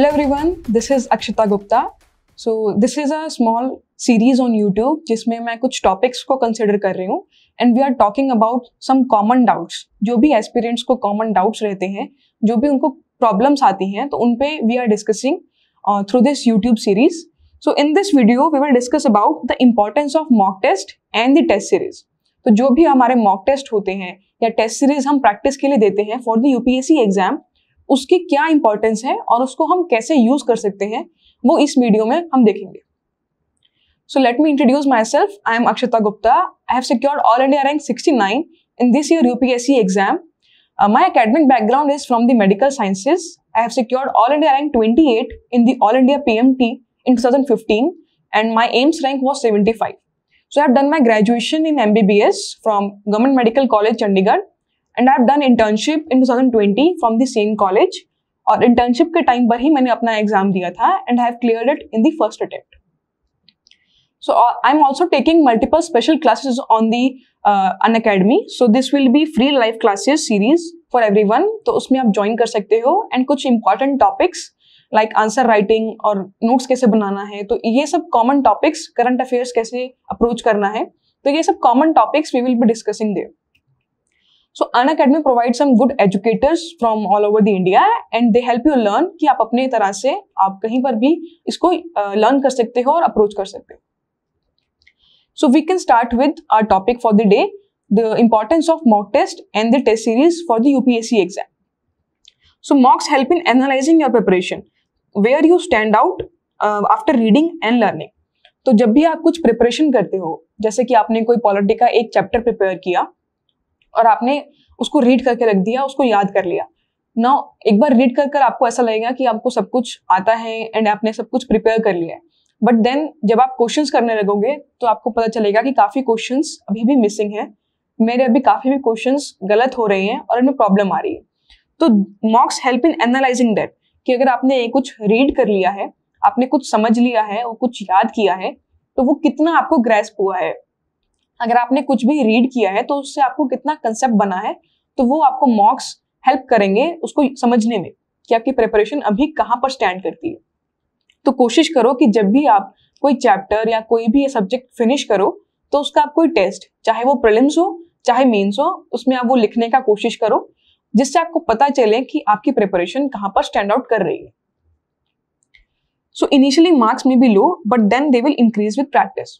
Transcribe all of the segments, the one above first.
Hello everyone, this is Akshita Gupta. So this is a small series on YouTube जिसमें मैं कुछ topics को consider कर रही हूँ and we are talking about some common doubts जो भी एस्पिरेंट्स को कॉमन डाउट्स रहते हैं जो भी उनको प्रॉब्लम्स आती हैं तो उन पर we are discussing through this YouTube series so in this video we will discuss about the importance of mock test and the test series तो जो भी हमारे मॉक टेस्ट होते हैं या टेस्ट सीरीज हम प्रैक्टिस के लिए देते हैं for the U P S C exam उसकी क्या इंपॉर्टेंस है और उसको हम कैसे यूज कर सकते हैं वो इस वीडियो में हम देखेंगे so let me introduce myself I am Akshata Gupta I have secured all India rank sixty nine in this year UPSC exam my academic background is from the medical sciences I have secured all India rank twenty eight in the all India P M T in two thousand fifteen and my AIIMS rank was seventy five so I have done my graduation in M B B S from government medical college Chandigarh and I have done internship in two thousand twenty from the same college और internship के time पर ही मैंने अपना exam दिया था and I have clear it in the first attempt so I am also taking multiple special classes on the Unacademy so this will be free live classes series for everyone तो उसमें आप join कर सकते हो and कुछ important topics like answer writing और notes कैसे बनाना है तो ये सब कॉमन टॉपिक्स करंट अफेयर्स कैसे अप्रोच करना है तो ये सब common topics we will be discussing there so Unacademy provide some good educators from all over the India and they help you learn कि आप अपने तरह से आप कहीं पर भी इसको लर्न uh, कर सकते हो और अप्रोच कर सकते हो so we can start with our topic for the day the importance of mock test and the test series for the UPSC exam so mocks help in analysing your preparation where you stand out after reading and learning तो जब भी आप कुछ preparation करते हो जैसे कि आपने कोई पॉलिटी का एक चैप्टर प्रिपेयर किया और आपने उसको रीड करके रख दिया उसको याद कर लिया ना एक बार रीड कर कर आपको ऐसा लगेगा कि आपको सब कुछ आता है एंड आपने सब कुछ प्रिपेयर कर लिया है बट देन जब आप क्वेश्चन करने लगोगे तो आपको पता चलेगा कि काफ़ी क्वेश्चन अभी भी मिसिंग हैं मेरे अभी काफ़ी भी क्वेश्चन गलत हो रहे हैं और इनमें प्रॉब्लम आ रही है तो mocks help in analysing that कि अगर आपने ये कुछ रीड कर लिया है आपने कुछ समझ लिया है और कुछ याद किया है तो वो कितना आपको ग्रेस्प हुआ है अगर आपने कुछ भी रीड किया है तो उससे आपको कितना कंसेप्ट बना है तो वो आपको मॉक्स हेल्प करेंगे उसको समझने में कि आपकी प्रिपरेशन अभी कहाँ पर स्टैंड करती है तो कोशिश करो कि जब भी आप कोई चैप्टर या कोई भी सब्जेक्ट फिनिश करो तो उसका आप कोई टेस्ट चाहे वो प्रिलिम्स हो चाहे मेन्स हो उसमें आप वो लिखने का कोशिश करो जिससे आपको पता चले कि आपकी प्रिपरेशन कहाँ पर स्टैंड आउट कर रही है सो इनिशियली मार्क्स में भी low but then they will increase with practice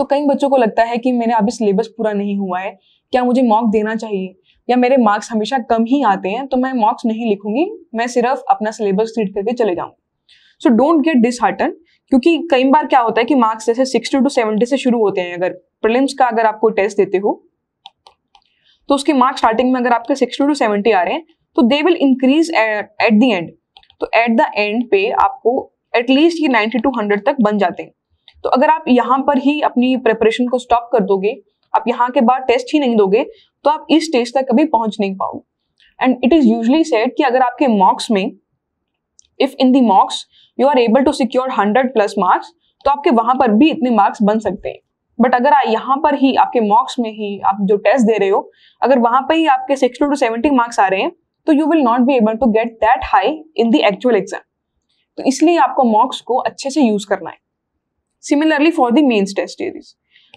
तो कई बच्चों को लगता है कि मैंने अभी सिलेबस पूरा नहीं हुआ है क्या मुझे मॉक देना चाहिए या मेरे मार्क्स हमेशा कम ही आते हैं तो मैं मार्क्स नहीं लिखूंगी मैं सिर्फ अपना सिलेबस रीड करके चले जाऊंगी सो डोंट गेट डिस क्योंकि कई बार क्या होता है कि मार्क्स जैसे सिक्सटी टू सेवेंटी से शुरू होते हैं अगर प्रिलिम्स का अगर आपको टेस्ट देते हो तो उसके मार्क्स स्टार्टिंग में अगर आपके सिक्सटी टू सेवेंटी आ रहे हैं तो they will increase at the end तो एट द एंड पे आपको एटलीस्ट ये नाइन्टी टू हंड्रेड तक बन जाते हैं तो अगर आप यहाँ पर ही अपनी प्रिपरेशन को स्टॉप कर दोगे आप यहाँ के बाद टेस्ट ही नहीं दोगे तो आप इस स्टेज तक कभी पहुंच नहीं पाओगे and it is usually said कि अगर आपके मॉक्स में if in the mocks you are able to secure hundred plus marks तो आपके वहां पर भी इतने मार्क्स बन सकते हैं बट अगर यहाँ पर ही आपके मॉक्स में ही आप जो टेस्ट दे रहे हो अगर वहां पर ही आपके सिक्सटी टू सेवेंटी मार्क्स आ रहे हैं तो you will not be able to get that high in the actual exam तो इसलिए आपको मॉक्स को अच्छे से यूज करना है similarly for the mains test series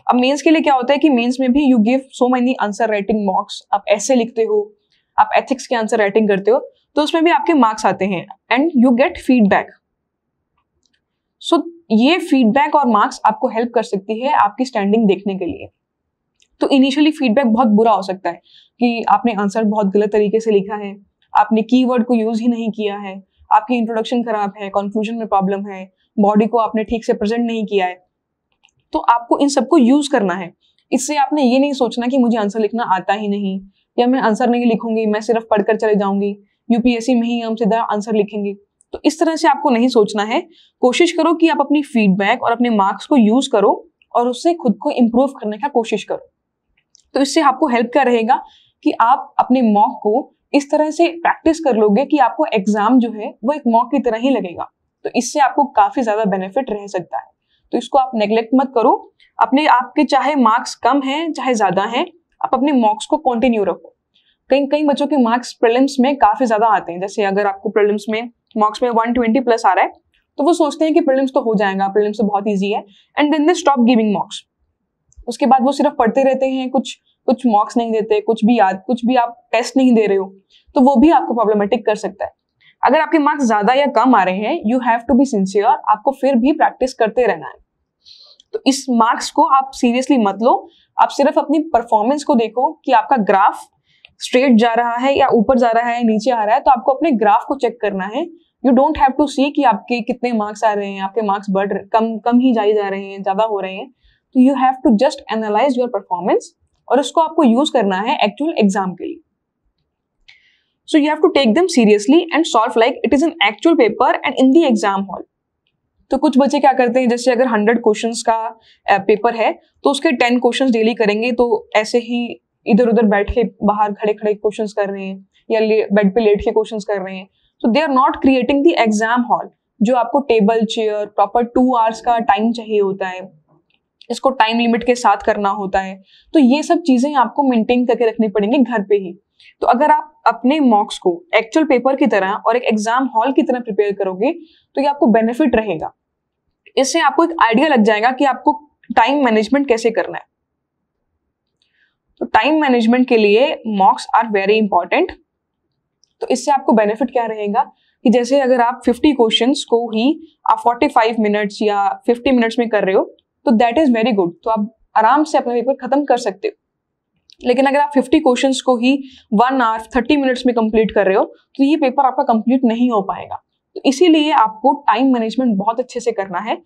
अब मेंस के लिए क्या होता है कि मेंस में भी you give so many answer writing marks आप ऐसे लिखते हो आप एथिक्स के आंसर राइटिंग करते हो तो उसमें भी आपके मार्क्स आते हैं and you get feedback so ये फीडबैक और मार्क्स आपको हेल्प कर सकती है आपकी स्टैंडिंग देखने के लिए तो इनिशियली फीडबैक बहुत बुरा हो सकता है कि आपने आंसर बहुत गलत तरीके से लिखा है आपने कीवर्ड को यूज ही नहीं किया है आपकी इंट्रोडक्शन खराब है कंक्लूजन में प्रॉब्लम है बॉडी को आपने ठीक से प्रेजेंट नहीं किया है तो आपको इन सबको यूज करना है इससे आपने ये नहीं सोचना कि मुझे आंसर लिखना आता ही नहीं या मैं आंसर नहीं लिखूंगी मैं सिर्फ पढ़कर चले जाऊंगी यूपीएससी में ही हम सीधा आंसर लिखेंगे तो इस तरह से आपको नहीं सोचना है कोशिश करो कि आप अपनी फीडबैक और अपने मार्क्स को यूज करो और उससे खुद को इम्प्रूव करने का कोशिश करो तो इससे आपको हेल्प क्या रहेगा कि आप अपने मॉक को इस तरह से प्रैक्टिस कर लोगे कि आपको एग्जाम जो है वो एक मॉक की तरह ही लगेगा तो इससे आपको काफी ज्यादा बेनिफिट रह सकता है तो इसको आप नेग्लेक्ट मत करो अपने आपके चाहे मार्क्स कम हैं चाहे ज्यादा हैं आप अपने मार्क्स को कंटिन्यू रखो कई कई बच्चों के मार्क्स प्रिलिम्स में काफी ज्यादा आते हैं जैसे अगर आपको प्रिलिम्स में मार्क्स में 120 प्लस आ रहा है तो वो सोचते हैं कि प्रिलिम्स तो हो जाएगा प्रिलिम्स तो बहुत ईजी है and then they stop giving marks उसके बाद वो सिर्फ पढ़ते रहते हैं कुछ कुछ मार्क्स नहीं देते कुछ भी याद कुछ भी आप टेस्ट नहीं दे रहे हो तो वो भी आपको प्रॉब्लमेटिक कर सकता है अगर आपके मार्क्स ज्यादा या कम आ रहे हैं you have to be sincere आपको फिर भी प्रैक्टिस करते रहना है तो इस मार्क्स को आप सीरियसली मत लो आप सिर्फ अपनी परफॉर्मेंस को देखो कि आपका ग्राफ स्ट्रेट जा रहा है या ऊपर जा रहा है या नीचे आ रहा है तो आपको अपने ग्राफ को चेक करना है you don't have to see कि आपके कितने मार्क्स आ रहे हैं आपके मार्क्स बढ़ कम कम ही जाए जा रहे हैं ज़्यादा हो रहे हैं तो you have to just analyse your performance और उसको आपको यूज़ करना है एक्चुअल एग्जाम के लिए So you have to take them seriously and solve like it is an actual paper and in the exam hall. तो कुछ बच्चे क्या करते हैं जैसे अगर हंड्रेड क्वेश्चन का पेपर है तो उसके टेन क्वेश्चन डेली करेंगे तो ऐसे ही इधर उधर बैठ के बाहर खड़े खड़े क्वेश्चन कर रहे हैं या बेड पे लेट के क्वेश्चन कर रहे हैं तो they are not creating the exam hall जो आपको table chair proper two hours का टाइम चाहिए होता है इसको टाइम लिमिट के साथ करना होता है तो ये सब चीज़ें आपको मेंटेन करके रखनी पड़ेंगी घर पे ही तो अगर आप अपने मॉक्स को एक्चुअल पेपर की तरह और एक एग्जाम हॉल की तरह प्रिपेयर करोगे तो ये आपको बेनिफिट रहेगा इससे आपको एक आइडिया लग जाएगा कि आपको टाइम मैनेजमेंट कैसे करना है तो टाइम मैनेजमेंट के लिए मॉक्स आर वेरी इंपॉर्टेंट तो इससे आपको बेनिफिट क्या रहेगा कि जैसे अगर आप 50 क्वेश्चंस को ही आप 45 मिनट्स या 50 मिनट्स में कर रहे हो तो दैट इज वेरी गुड तो आप आराम से अपना पेपर खत्म कर सकते हो लेकिन अगर आप 50 क्वेश्चंस को ही वन आवर 30 मिनट्स में कंप्लीट कर रहे हो तो ये पेपर आपका कंप्लीट नहीं हो पाएगा तो इसीलिए आपको टाइम मैनेजमेंट बहुत अच्छे से करना है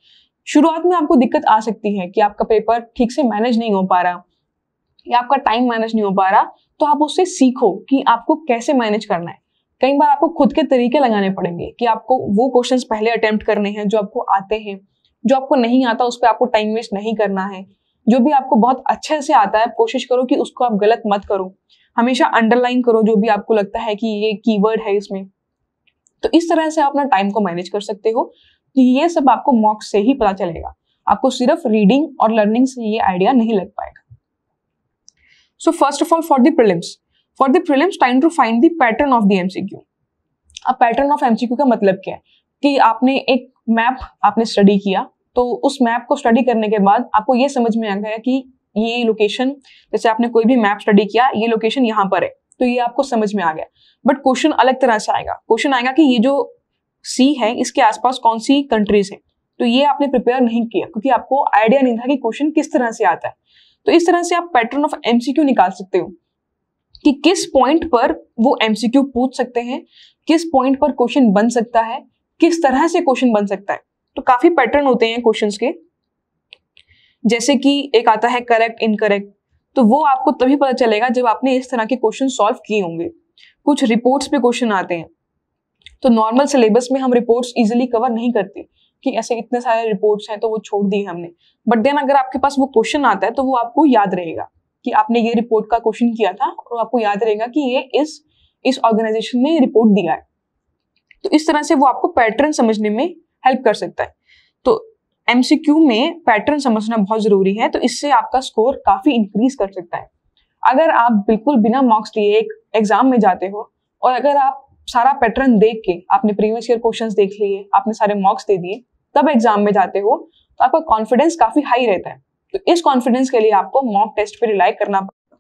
शुरुआत में आपको दिक्कत आ सकती है कि आपका पेपर ठीक से मैनेज नहीं हो पा रहा या आपका टाइम मैनेज नहीं हो पा रहा तो आप उससे सीखो कि आपको कैसे मैनेज करना है कई बार आपको खुद के तरीके लगाने पड़ेंगे कि आपको वो क्वेश्चंस पहले अटेम्प्ट करने हैं जो आपको आते हैं जो आपको नहीं आता उस पर आपको टाइम वेस्ट नहीं करना है जो भी आपको बहुत अच्छे से आता है कोशिश करो कि उसको आप गलत मत करो हमेशा अंडरलाइन करो जो भी आपको लगता है कि ये कीवर्ड है इसमें तो इस तरह से आप अपना टाइम को मैनेज कर सकते हो तो ये सब आपको मॉक से ही पता चलेगा आपको सिर्फ रीडिंग और लर्निंग से ये आइडिया नहीं लग पाएगा so first of all for the prelims for the prelims time to find the pattern of the MCQ अब पैटर्न ऑफ एमसीक्यू का मतलब क्या है कि आपने एक मैप आपने स्टडी किया तो उस मैप को स्टडी करने के बाद आपको ये समझ में आ गया कि ये लोकेशन जैसे आपने कोई भी मैप स्टडी किया ये लोकेशन यहाँ पर है तो ये आपको समझ में आ गया बट क्वेश्चन अलग तरह से आएगा क्वेश्चन आएगा कि ये जो सी है इसके आसपास कौन सी कंट्रीज हैं तो ये आपने प्रिपेयर नहीं किया क्योंकि आपको आइडिया नहीं था कि क्वेश्चन किस तरह से आता है तो इस तरह से आप पैटर्न ऑफ एमसीक्यू निकाल सकते हो कि किस पॉइंट पर वो एमसीक्यू पूछ सकते हैं किस पॉइंट पर क्वेश्चन बन सकता है किस तरह से क्वेश्चन बन सकता है तो काफी पैटर्न होते हैं क्वेश्चन के जैसे कि एक आता है करेक्ट इनकरेक्ट तो वो आपको तभी पता चलेगा जब आपने इस तरह के क्वेश्चन सॉल्व किए होंगे कुछ रिपोर्ट्स पे क्वेश्चन आते हैं तो नॉर्मल सिलेबस में हम रिपोर्ट्स इजीली कवर नहीं करते कि ऐसे इतने सारे रिपोर्ट्स हैं तो वो छोड़ दिए हमने बट देन अगर आपके पास वो क्वेश्चन आता है तो वो आपको याद रहेगा कि आपने ये रिपोर्ट का क्वेश्चन किया था और आपको याद रहेगा कि ये इस इस ऑर्गेनाइजेशन ने रिपोर्ट दिया है तो इस तरह से वो आपको पैटर्न समझने में हेल्प कर सकता है तो एमसीक्यू में पैटर्न समझना बहुत जरूरी है तो इससे आपका स्कोर काफी इंक्रीज कर सकता है अगर आप बिल्कुल बिना मार्क्स लिए एक एग्जाम में जाते हो और अगर आप सारा पैटर्न देख के आपने प्रीवियस ईयर क्वेश्चंस देख लिए आपने सारे मार्क्स दे दिए तब एग्जाम में जाते हो तो आपका कॉन्फिडेंस काफी हाई रहता है तो इस कॉन्फिडेंस के लिए आपको मॉक टेस्ट पे रिलाई करना पड़ेगा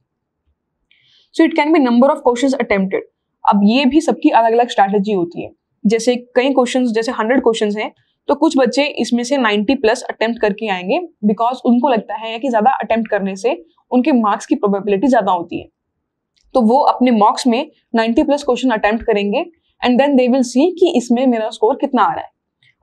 so it can be number of questions attempted अब ये भी सबकी अलग अलग स्ट्रैटेजी होती है जैसे कई क्वेश्चन जैसे हंड्रेड क्वेश्चन हैं तो कुछ बच्चे इसमें से नाइन्टी प्लस अटेम्प्ट करके आएंगे बिकॉज उनको लगता है कि ज़्यादा अटेम्प्ट करने से उनके मार्क्स की प्रोबेबिलिटी ज़्यादा होती है तो वो अपने मॉक्स में नाइन्टी प्लस क्वेश्चन अटेम्प्ट करेंगे and then they will see कि इसमें मेरा स्कोर कितना आ रहा है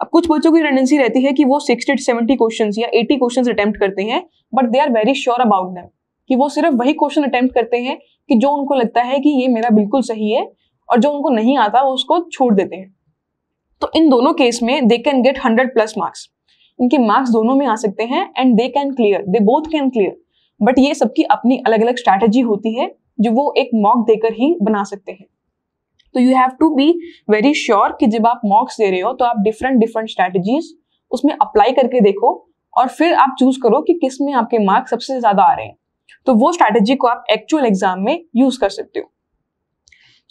अब कुछ बच्चों की टेंडेंसी रहती है कि वो सिक्सटी सेवेंटी क्वेश्चन या एटी क्वेश्चन अटेम्प्ट करते हैं but they are very sure about them कि वो सिर्फ वही क्वेश्चन अटैम्प्ट करते हैं कि जो उनको लगता है कि ये मेरा बिल्कुल सही है और जो उनको नहीं आता वो उसको छोड़ देते हैं तो इन दोनों केस में they can get hundred plus marks इनके मार्क्स दोनों में आ सकते हैं and they can clear they both can clear but ये सबकी अपनी अलग अलग स्ट्रैटेजी होती है जो वो एक मॉक देकर ही बना सकते हैं तो you have to be very sure कि जब आप मॉक्स दे रहे हो तो आप डिफरेंट डिफरेंट स्ट्रैटेजीज उसमें अप्लाई करके देखो और फिर आप चूज करो कि किस में आपके मार्क्स सबसे ज्यादा आ रहे हैं तो वो स्ट्रैटेजी को आप एक्चुअल एग्जाम में यूज कर सकते हो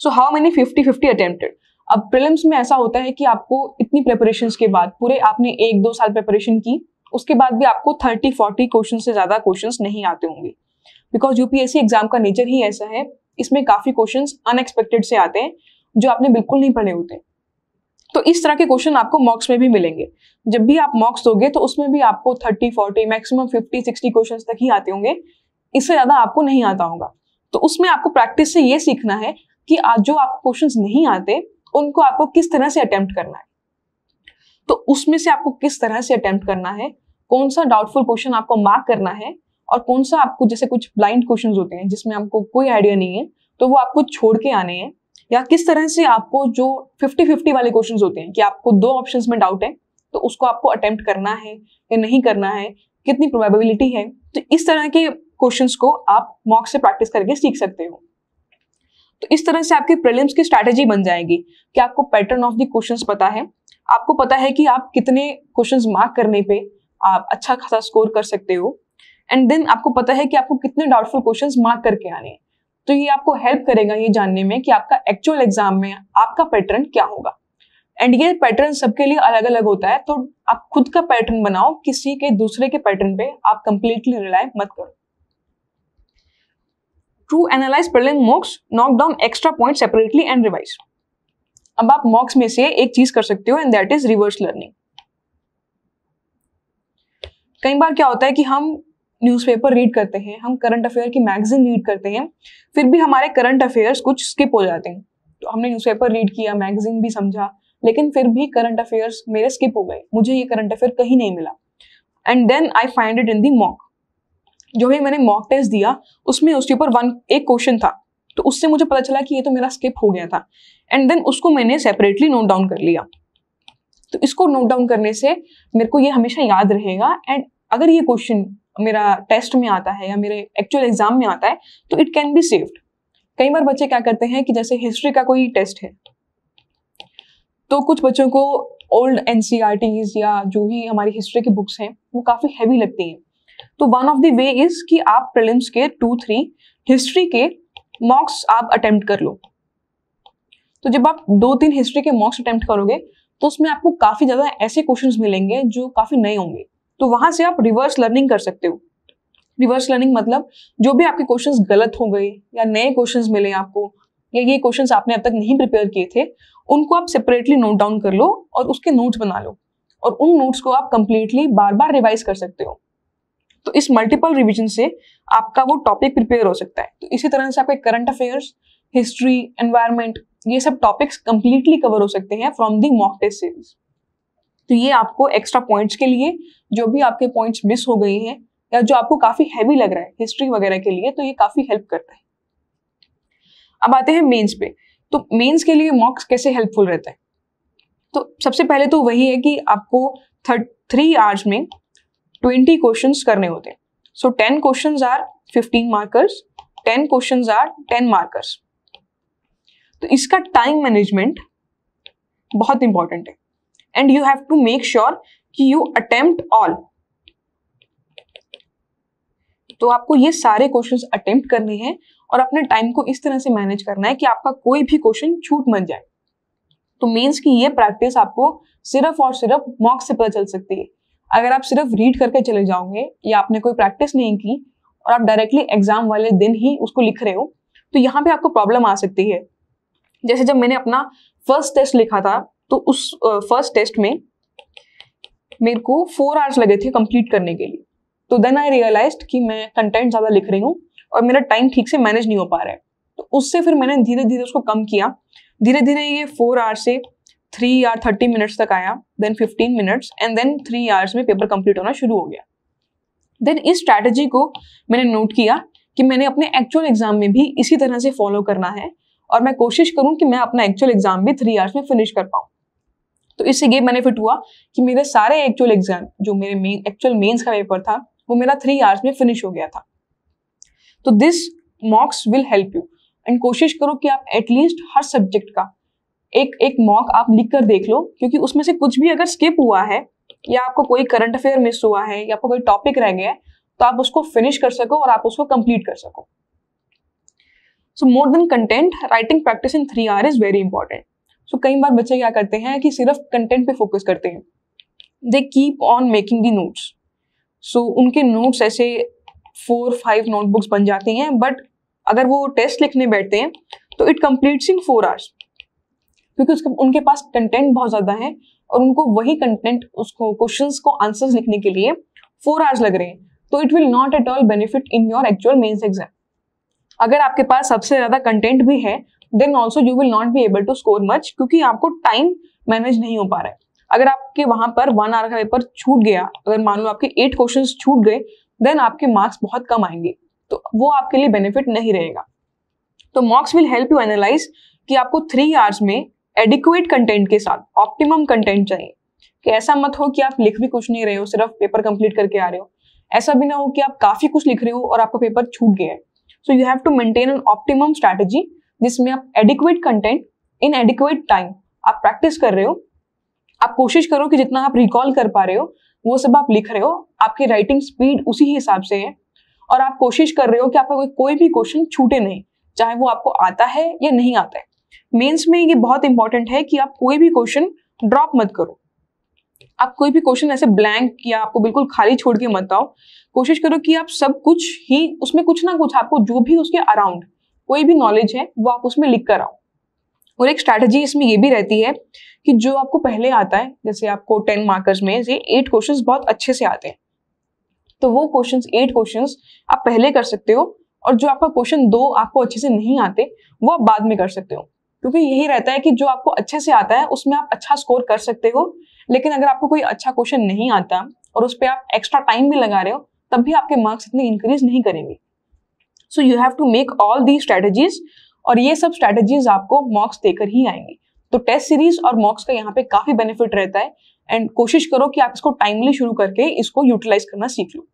so how many fifty fifty attempted अब प्रिलिम्स में ऐसा होता है कि आपको इतनी प्रेपरेशन के बाद पूरे आपने एक दो साल प्रेपरेशन की उसके बाद भी आपको थर्टी फोर्टी क्वेश्चन से ज़्यादा क्वेश्चन नहीं आते होंगे बिकॉज यूपीएससी एग्जाम का नेचर ही ऐसा है इसमें काफ़ी क्वेश्चन अनएक्सपेक्टेड से आते हैं जो आपने बिल्कुल नहीं पढ़े होते तो इस तरह के क्वेश्चन आपको मॉक्स में भी मिलेंगे जब भी आप मॉक्स दोगे तो उसमें भी आपको thirty forty maximum fifty sixty question तक ही आते होंगे इससे ज़्यादा आपको नहीं आता होगा तो उसमें आपको प्रैक्टिस से ये सीखना है कि आज जो आपको क्वेश्चन नहीं आते उनको आपको किस तरह से अटेम्प्ट करना है तो उसमें से आपको किस तरह से अटेम्प्ट करना है कौन सा डाउटफुल क्वेश्चन आपको मार्क करना है और कौन सा आपको जैसे कुछ ब्लाइंड क्वेश्चन होते हैं जिसमें आपको कोई आइडिया नहीं है तो वो आपको छोड़ के आने हैं या किस तरह से आपको जो फिफ्टी फिफ्टी वाले क्वेश्चन होते हैं कि आपको दो ऑप्शन में डाउट है तो उसको आपको अटेम्प्ट करना है या नहीं करना है कितनी प्रोबेबिलिटी है तो इस तरह के क्वेश्चन को आप मॉक से प्रैक्टिस करके सीख सकते हो तो इस तरह से आपके प्रिलिम्स की स्ट्रैटेजी बन जाएगी कि आपको पैटर्न ऑफ द क्वेश्चंस पता है आपको पता है कि आप कितने क्वेश्चंस मार्क करने पे आप अच्छा खासा स्कोर कर सकते हो एंड देन आपको पता है कि आपको कितने डाउटफुल क्वेश्चंस मार्क करके आने हैं तो ये आपको हेल्प करेगा ये जानने में कि आपका एक्चुअल एग्जाम में आपका पैटर्न क्या होगा एंड ये पैटर्न सबके लिए अलग अलग होता है तो आप खुद का पैटर्न बनाओ किसी के दूसरे के पैटर्न पे आप कंप्लीटली रिलाय मत करो to analyse prelim mocks knock down extra point separately and revise अब आप मॉक्स में से एक चीज कर सकते हो and that is reverse learning कई बार क्या होता है कि हम न्यूज़पेपर रीड करते हैं हम करंट अफेयर की मैगजीन रीड करते हैं फिर भी हमारे करंट अफेयर्स कुछ स्किप हो जाते हैं तो हमने न्यूज़पेपर रीड किया मैगजीन भी समझा लेकिन फिर भी करंट अफेयर्स मेरे स्किप हो गए मुझे ये करंट अफेयर कहीं नहीं मिला and then I find it in the mock जो भी मैंने मॉक टेस्ट दिया उसमें उसके ऊपर वन एक क्वेश्चन था तो उससे मुझे पता चला कि ये तो मेरा स्किप हो गया था एंड देन उसको मैंने सेपरेटली नोट डाउन कर लिया तो इसको नोट डाउन करने से मेरे को ये हमेशा याद रहेगा एंड अगर ये क्वेश्चन मेरा टेस्ट में आता है या मेरे एक्चुअल एग्जाम में आता है तो इट कैन बी सेव्ड कई बार बच्चे क्या करते हैं कि जैसे हिस्ट्री का कोई टेस्ट है तो कुछ बच्चों को ओल्ड एन e या जो भी हमारी हिस्ट्री की बुक्स हैं वो काफ़ी हैवी लगती हैं तो one of the way is कि आप प्रिलिम्स के टू थ्री हिस्ट्री के मॉक्स आप अटेम्प्ट कर लो तो जब आप दो तीन हिस्ट्री के मॉक्स अटेम्प्ट करोगे तो उसमें आपको काफी ज्यादा ऐसे क्वेश्चन मिलेंगे जो काफी नए होंगे तो वहां से आप रिवर्स लर्निंग कर सकते हो रिवर्स लर्निंग मतलब जो भी आपके क्वेश्चंस गलत हो गए या नए क्वेश्चंस मिले आपको या ये क्वेश्चंस आपने अब तक नहीं प्रिपेयर किए थे उनको आप सेपरेटली नोट डाउन कर लो और उसके नोट्स बना लो और उन नोट्स को आप कंप्लीटली बार बार रिवाइज कर सकते हो तो इस मल्टीपल रिविजन से आपका वो टॉपिक प्रिपेयर हो सकता है तो इसी तरह से आपके करंट अफेयर्स हिस्ट्री एनवायरमेंट ये सब टॉपिक्स कंप्लीटली कवर हो सकते हैं from the mock test series तो ये आपको एक्स्ट्रा पॉइंट्स के लिए जो भी आपके पॉइंट्स मिस हो गए हैं या जो आपको काफी हैवी लग रहा है हिस्ट्री वगैरह के लिए तो ये काफी हेल्प करता है अब आते हैं मेंस पे तो मेंस के लिए मॉक्स कैसे हेल्पफुल रहता है तो सबसे पहले तो वही है कि आपको थर्ड थ्री आवर्स में ट्वेंटी क्वेश्चन करने होते हैं so ten question are fifteen markers ten question are ten markers तो इसका टाइम मैनेजमेंट बहुत इंपॉर्टेंट है and you have to make sure कि यू अटेम्प्ट ऑल तो आपको ये सारे क्वेश्चंस अटेम्प्ट करने हैं और अपने टाइम को इस तरह से मैनेज करना है कि आपका कोई भी क्वेश्चन छूट मत जाए तो मेंस की ये प्रैक्टिस आपको सिर्फ और सिर्फ मॉक से पता चल सकती है अगर आप सिर्फ रीड करके चले जाओगे या आपने कोई प्रैक्टिस नहीं की और आप डायरेक्टली एग्जाम वाले दिन ही उसको लिख रहे हो तो यहाँ पे आपको प्रॉब्लम आ सकती है जैसे जब मैंने अपना फर्स्ट टेस्ट लिखा था तो उस फर्स्ट uh, टेस्ट में मेरे को फोर आवर्स लगे थे कंप्लीट करने के लिए तो देन आई रियलाइज कि मैं कंटेंट ज़्यादा लिख रही हूँ और मेरा टाइम ठीक से मैनेज नहीं हो पा रहा है तो उससे फिर मैंने धीरे धीरे उसको कम किया धीरे धीरे ये फोर आवर्स से थ्री या थर्टी मिनट्स तक आया then fifteen minutes and then three hours में पेपर कंप्लीट होना शुरू हो गया देन इस स्ट्रैटेजी को मैंने नोट किया कि मैंने अपने एक्चुअल एग्जाम में भी इसी तरह से फॉलो करना है और मैं कोशिश करूं कि मैं अपना एक्चुअल एग्जाम भी थ्री आवर्स में फिनिश कर पाऊँ तो इससे ये बेनिफिट हुआ कि मेरे सारे एक्चुअल एग्जाम जो मेरे मेन एक्चुअल मेन्स का पेपर था वो मेरा थ्री आवर्स में फिनिश हो गया था तो this mocks will help you and कोशिश करो कि आप एटलीस्ट हर सब्जेक्ट का एक एक मॉक आप लिख कर देख लो क्योंकि उसमें से कुछ भी अगर स्किप हुआ है या आपको कोई करंट अफेयर मिस हुआ है या आपको कोई टॉपिक रह गया है तो आप उसको फिनिश कर सको और आप उसको कंप्लीट कर सको so more than content writing practice in three hour is very important so कई बार बच्चे क्या करते हैं कि सिर्फ कंटेंट पे फोकस करते हैं they keep on making the notes so उनके नोट्स ऐसे फोर फाइव नोटबुक्स बन जाती हैं बट अगर वो टेस्ट लिखने बैठते हैं तो it completes in four hours क्योंकि उसके उनके पास कंटेंट बहुत ज़्यादा है और उनको वही कंटेंट उसको क्वेश्चन को आंसर लिखने के लिए फोर आवर्स लग रहे हैं तो it will not at all benefit in your actual mains exam अगर आपके पास सबसे ज़्यादा कंटेंट भी है then also you will not be able to score much क्योंकि आपको टाइम मैनेज नहीं हो पा रहा है अगर आपके वहां पर वन आवर का पेपर छूट गया अगर मान लो आपके एट क्वेश्चन छूट गए देन आपके मार्क्स बहुत कम आएंगे तो वो आपके लिए बेनिफिट नहीं रहेगा तो mocks will help you analyse कि आपको थ्री आवर्स में एडिक्वेट कंटेंट के साथ ऑप्टिमम कंटेंट चाहिए कि ऐसा मत हो कि आप लिख भी कुछ नहीं रहे हो सिर्फ पेपर कंप्लीट करके आ रहे हो ऐसा भी ना हो कि आप काफी कुछ लिख रहे हो और आपका पेपर छूट गया है so you have to maintain an optimum strategy जिसमें आप adequate content in adequate time आप प्रैक्टिस कर रहे हो आप कोशिश करो कि जितना आप रिकॉल कर पा रहे हो वो सब आप लिख रहे हो आपकी राइटिंग स्पीड उसी हिसाब से है और आप कोशिश कर रहे हो कि आपका कोई भी क्वेश्चन छूटे नहीं चाहे वो आपको आता है या नहीं आता है मेंस में ये बहुत इंपॉर्टेंट है कि आप कोई भी क्वेश्चन ड्रॉप मत करो आप कोई भी क्वेश्चन ऐसे ब्लैंक या आपको बिल्कुल खाली छोड़ के मत आओ कोशिश करो कि आप सब कुछ ही उसमें कुछ ना कुछ आपको जो भी उसके अराउंड कोई भी नॉलेज है वो आप उसमें लिख कर आओ और एक स्ट्रैटेजी इसमें ये भी रहती है कि जो आपको पहले आता है जैसे आपको टेन मार्कर्स में से एट क्वेश्चंस बहुत अच्छे से आते हैं तो वो क्वेश्चंस एट क्वेश्चंस आप पहले कर सकते हो और जो आपका क्वेश्चन दो आपको अच्छे से नहीं आते वो आप बाद में कर सकते हो क्योंकि यही रहता है कि जो आपको अच्छे से आता है उसमें आप अच्छा स्कोर कर सकते हो लेकिन अगर आपको कोई अच्छा क्वेश्चन नहीं आता और उस पर आप एक्स्ट्रा टाइम भी लगा रहे हो तब भी आपके मार्क्स इतने इंक्रीज नहीं करेंगे so you have to make all the strategies और ये सब स्ट्रैटेजीज आपको मॉक्स देकर ही आएंगे तो टेस्ट सीरीज और मॉक्स का यहाँ पे काफी बेनिफिट रहता है एंड कोशिश करो कि आप इसको टाइमली शुरू करके इसको यूटिलाइज करना सीख लो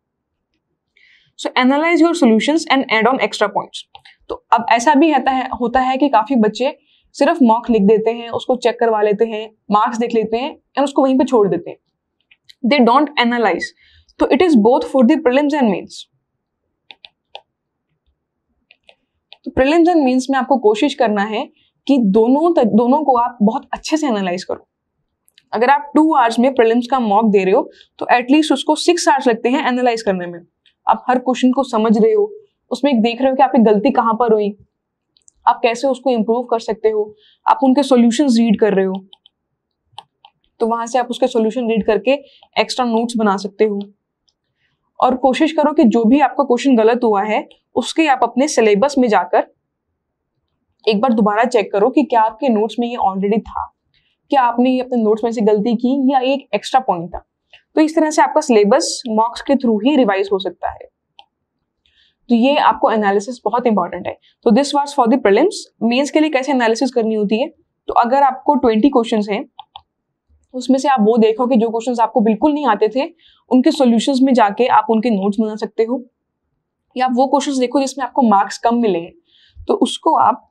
so analyse your solution and add on extra points तो अब ऐसा भी रहता है होता है कि काफी बच्चे सिर्फ मॉक लिख देते हैं उसको चेक करवा लेते हैं मार्क्स देख लेते हैं एंड उसको वहीं पर छोड़ देते हैं दे डोंट एनालाइज तो it is both for the prelims and mains तो प्रिलिम्स एंड मेन्स में आपको कोशिश करना है कि दोनों तक दोनों को आप बहुत अच्छे से एनालाइज करो अगर आप टू आवर्स में प्रिलिम्स का मॉक दे रहे हो तो एटलीस्ट उसको सिक्स आवर्स लगते हैं एनालाइज करने में आप हर क्वेश्चन को समझ रहे हो उसमें देख रहे हो कि आपकी गलती कहां पर हुई आप कैसे उसको इम्प्रूव कर सकते हो आप उनके सोल्यूशन रीड कर रहे हो तो वहां से आप उसके सोल्यूशन रीड करके एक्स्ट्रा नोट्स बना सकते हो और कोशिश करो कि जो भी आपका क्वेश्चन गलत हुआ है उसके आप अपने सिलेबस में जाकर एक बार दोबारा चेक करो कि क्या आपके नोट्स में ये ऑलरेडी था क्या आपने ये अपने नोट्स में से गलती की या एक एक्स्ट्रा पॉइंट था तो इस तरह से आपका सिलेबस मॉक्स के थ्रू ही रिवाइज हो सकता है तो ये आपको एनालिसिस बहुत इंपॉर्टेंट है तो this was for the prelims mains के लिए कैसे एनालिसिस करनी होती है तो अगर आपको ट्वेंटी क्वेश्चन हैं उसमें से आप वो देखो कि जो क्वेश्चंस आपको बिल्कुल नहीं आते थे उनके सॉल्यूशंस में जाके आप उनके नोट्स बना सकते हो या आप वो क्वेश्चंस देखो जिसमें आपको मार्क्स कम मिले हैं तो उसको आप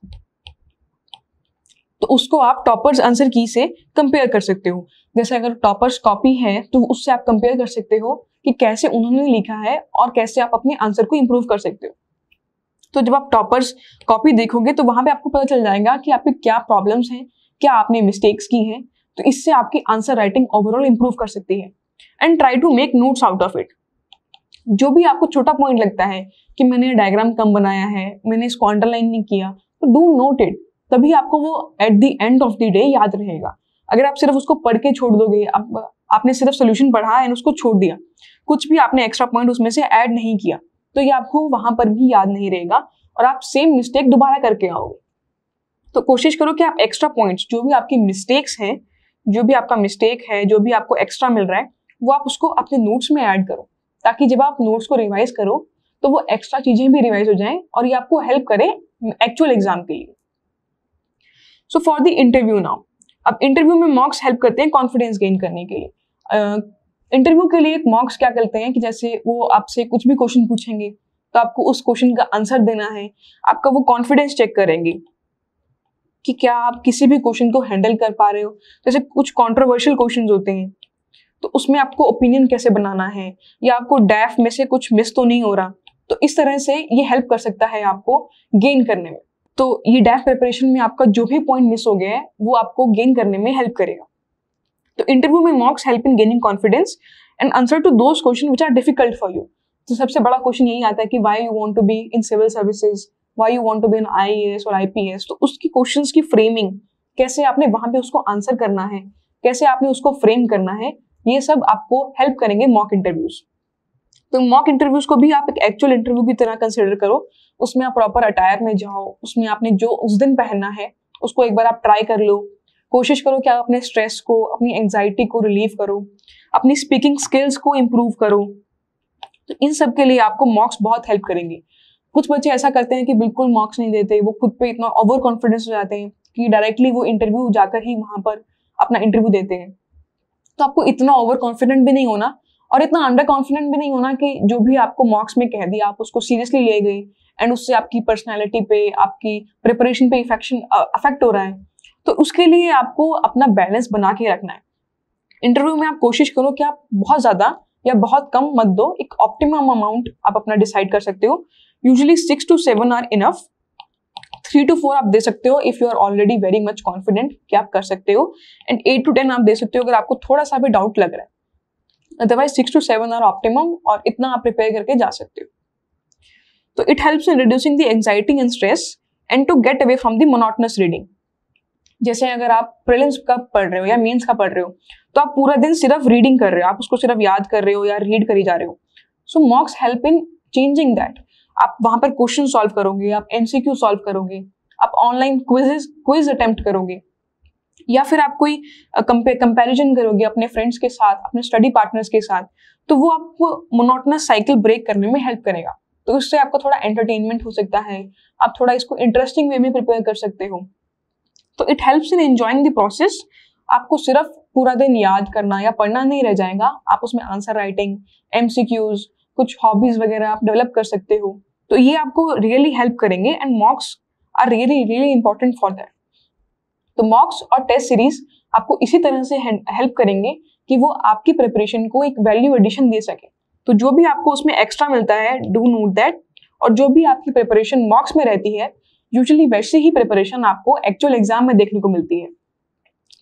तो उसको आप टॉपर्स आंसर की से कंपेयर कर सकते हो जैसे अगर टॉपर्स कॉपी है तो उससे आप कंपेयर कर सकते हो कि कैसे उन्होंने लिखा है और कैसे आप अपने आंसर को इम्प्रूव कर सकते हो तो जब आप टॉपर्स कॉपी देखोगे तो वहां पे आपको पता चल जाएगा कि आपके क्या प्रॉब्लम्स हैं क्या आपने मिस्टेक्स की हैं तो इससे आपकी आंसर राइटिंग ओवरऑल इम्प्रूव कर सकती है and try to make notes out of it जो भी आपको छोटा पॉइंट लगता है कि मैंने डायग्राम कम बनाया है मैंने इसको अंडरलाइन नहीं किया तो डू नोट इट तभी आपको वो at the end of the day याद रहेगा अगर आप सिर्फ उसको पढ़ के छोड़ दोगे आप आपने सिर्फ सोल्यूशन पढ़ा एंड उसको छोड़ दिया कुछ भी आपने एक्स्ट्रा पॉइंट उसमें से ऐड नहीं किया तो ये आपको वहां पर भी याद नहीं रहेगा और आप सेम मिस्टेक दोबारा करके आओगे तो कोशिश करो कि आप एक्स्ट्रा पॉइंट्स जो भी आपकी मिस्टेक्स हैं जो भी आपका मिस्टेक है जो भी आपको एक्स्ट्रा मिल रहा है वो आप उसको अपने नोट्स में ऐड करो ताकि जब आप नोट्स को रिवाइज करो तो वो एक्स्ट्रा चीजें भी रिवाइज हो जाएं और ये आपको हेल्प करे एक्चुअल एग्जाम के लिए so for the interview now अब इंटरव्यू में मॉक्स हेल्प करते हैं कॉन्फिडेंस गेन करने के लिए इंटरव्यू के लिए एक मॉक्स क्या करते हैं कि जैसे वो आपसे कुछ भी क्वेश्चन पूछेंगे तो आपको उस क्वेश्चन का आंसर देना है आपका वो कॉन्फिडेंस चेक करेंगे कि क्या आप किसी भी क्वेश्चन को हैंडल कर पा रहे हो जैसे कुछ कॉन्ट्रोवर्शियल क्वेश्चन होते हैं तो उसमें आपको ओपिनियन कैसे बनाना है या आपको डैफ में से कुछ मिस तो नहीं हो रहा तो इस तरह से ये हेल्प कर सकता है आपको गेन करने में तो ये डैफ प्रिपरेशन में आपका जो भी पॉइंट मिस हो गया है वो आपको गेन करने में हेल्प करेगा तो इंटरव्यू में mocks help in gaining confidence and answer to those question which are difficult for you तो सबसे बड़ा क्वेश्चन यही आता है कि why you want to be in civil services why you want to be in I A S और I P S तो उसकी क्वेश्चन की फ्रेमिंग कैसे आपने वहां पे उसको आंसर करना है कैसे आपने उसको फ्रेम करना है ये सब आपको हेल्प करेंगे मॉक इंटरव्यूज तो मॉक इंटरव्यूज को भी आप एक एक्चुअल इंटरव्यू की तरह कंसिडर करो उसमें आप प्रॉपर अटायर में जाओ उसमें आपने जो उस दिन पहनना है उसको एक बार आप ट्राई कर लो कोशिश करो कि आप अपने स्ट्रेस को अपनी एंगजाइटी को रिलीव करो अपनी स्पीकिंग स्किल्स को इम्प्रूव करो तो इन सब के लिए आपको मॉक्स बहुत हेल्प करेंगे कुछ बच्चे ऐसा करते हैं कि बिल्कुल मॉक्स नहीं देते वो खुद पे इतना ओवर कॉन्फिडेंस हो जाते हैं कि डायरेक्टली वो इंटरव्यू जाकर ही वहाँ पर अपना इंटरव्यू देते हैं तो आपको इतना ओवर कॉन्फिडेंट भी नहीं होना और इतना अंडर कॉन्फिडेंट भी नहीं होना कि जो भी आपको मॉक्स में कह दिया आप उसको सीरियसली ले गए एंड उससे आपकी पर्सनैलिटी पे आपकी प्रिपरेशन पे इफेक्शन अफेक्ट हो रहा है तो उसके लिए आपको अपना बैलेंस बना के रखना है इंटरव्यू में आप कोशिश करो कि आप बहुत ज़्यादा या बहुत कम मत दो एक ऑप्टिमम अमाउंट आप अपना डिसाइड कर सकते हो usually six to seven are enough three to four आप दे सकते हो if you are already very much confident कि आप कर सकते हो एंड एट टू टेन आप दे सकते हो अगर आपको थोड़ा सा भी डाउट लग रहा है otherwise six to seven are optimum और इतना आप प्रिपेयर करके जा सकते हो तो it helps in reducing the anxiety and stress and to get away from the monotonous reading जैसे अगर आप प्रिलिम्स का पढ़ रहे हो या मेंस का पढ़ रहे हो तो आप पूरा दिन सिर्फ रीडिंग कर रहे हो आप उसको सिर्फ याद कर रहे हो या रीड करी जा रहे हो so mocks help in changing that आप वहां पर क्वेश्चन सॉल्व करोगे आप एनसीक्यू सॉल्व करोगे आप ऑनलाइन क्विजेस क्विज अटेम्प्ट करोगे या फिर आप कोई कंपेरिजन करोगे अपने फ्रेंड्स के साथ अपने स्टडी पार्टनर्स के साथ तो वो आपको मोनोटनस साइकिल ब्रेक करने में हेल्प करेगा तो उससे आपको थोड़ा एंटरटेनमेंट हो सकता है आप थोड़ा इसको इंटरेस्टिंग वे में प्रिपेयर कर सकते हो तो it helps in enjoying the process आपको सिर्फ पूरा दिन याद करना या पढ़ना नहीं रह जाएगा आप उसमें आंसर राइटिंग एम कुछ हॉबीज वगैरह आप डेवलप कर सकते हो तो ये आपको रियली हेल्प करेंगे and mocks are really really important for that तो मॉक्स और टेस्ट सीरीज आपको इसी तरह से हेल्प करेंगे कि वो आपकी प्रिपरेशन को एक वैल्यू एडिशन दे सके तो जो भी आपको उसमें एक्स्ट्रा मिलता है डू नोट दैट और जो भी आपकी प्रिपरेशन मॉक्स में रहती है यूजली वैसे ही प्रिपरेशन आपको एक्चुअल एग्जाम में देखने को मिलती है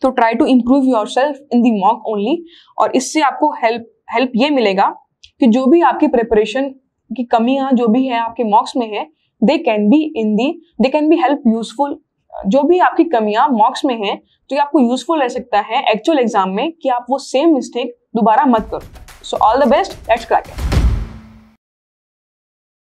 तो try to improve yourself in the mock only और इससे आपको हेल्प हेल्प ये मिलेगा कि जो भी आपकी प्रिपरेशन की कमियां जो भी है आपके मॉक्स में है they can be in the they can be help useful जो भी आपकी कमियां मॉक्स में हैं तो ये आपको यूजफुल रह सकता है एक्चुअल एग्जाम में कि आप वो सेम मिस्टेक दोबारा मत करो so all the best let's crack it